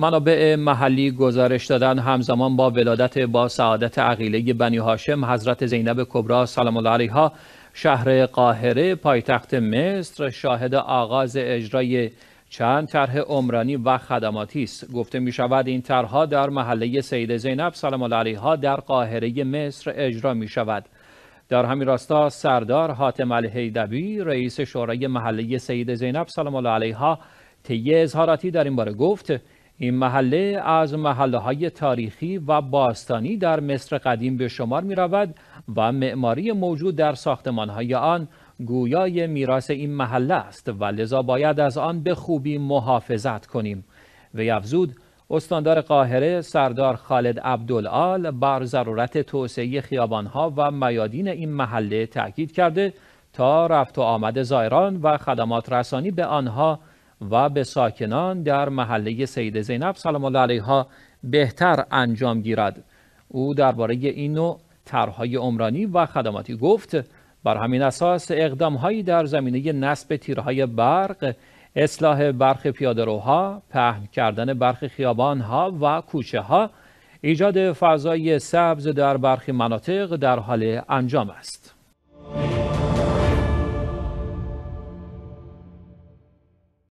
منابع محلی گزارش دادن همزمان با ولادت با سعادت عقیله بنی هاشم حضرت زینب کبرا سلام الله علیها شهر قاهره پایتخت مصر شاهد آغاز اجرای چند طرح عمرانی و خدماتی است گفته می شود این طرحها در محله سید زینب سلام الله علیها در قاهره مصر اجرا می شود در همین راستا سردار حاتم الهیدبی رئیس شورای محله سید زینب سلام الله علیها طی اظهاراتی در این باره گفت این محله از محله های تاریخی و باستانی در مصر قدیم به شمار می رود و معماری موجود در ساختمان های آن گویای میراث این محله است و لذا باید از آن به خوبی محافظت کنیم و افزود استاندار قاهره سردار خالد عبدالعال بر ضرورت توسعه ها و میادین این محله تاکید کرده تا رفت و آمد زائران و خدمات رسانی به آنها و به ساکنان در محله سید زینب سلام الله علیها بهتر انجام گیرد او درباره این نوع طرحهای عمرانی و خدماتی گفت بر همین اساس هایی در زمینه نصب تیرهای برق اصلاح برخ پیادهروها پهن کردن برخ خیابانها و کوچه ها ایجاد فضای سبز در برخی مناطق در حال انجام است